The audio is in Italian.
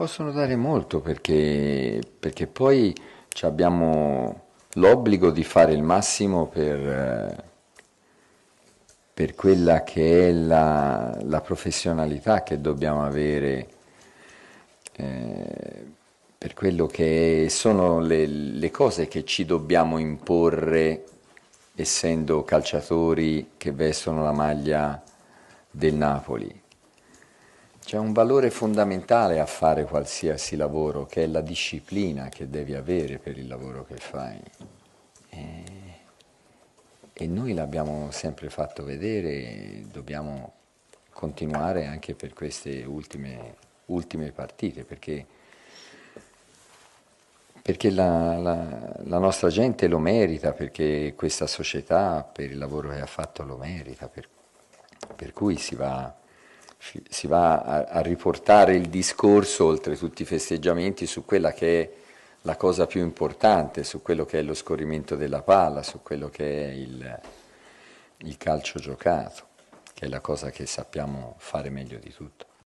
Possono dare molto perché, perché poi abbiamo l'obbligo di fare il massimo per, eh, per quella che è la, la, professionalità che dobbiamo avere, eh, per quello che sono le, le cose che ci dobbiamo imporre essendo calciatori che vestono la maglia del Napoli c'è un valore fondamentale a fare qualsiasi lavoro, che è la disciplina che devi avere per il lavoro che fai. E, e noi l'abbiamo sempre fatto vedere, dobbiamo continuare anche per queste ultime, ultime partite, perché, perché la, la, la nostra gente lo merita, perché questa società per il lavoro che ha fatto lo merita, per, per cui si va si va a, a riportare il discorso, oltre tutti i festeggiamenti, su quella che è la cosa più importante, su quello che è lo scorrimento della palla, su quello che è il, il calcio giocato, che è la cosa che sappiamo fare meglio di tutto.